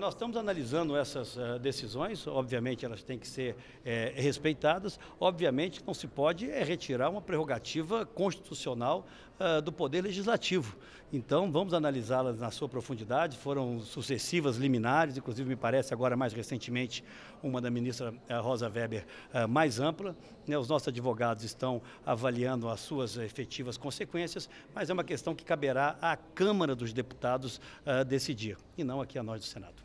Nós estamos analisando essas eh, decisões, obviamente elas têm que ser é, respeitadas, obviamente não se pode eh, retirar uma prerrogativa constitucional ah, do Poder Legislativo. Então vamos analisá-las na sua profundidade, foram sucessivas liminares, inclusive me parece agora mais recentemente uma da ministra Rosa Weber mais ampla. Né? Os nossos advogados estão avaliando as suas efetivas consequências, mas é uma questão que caberá à Câmara dos Deputados ah, decidir, e não aqui a nós do Senado.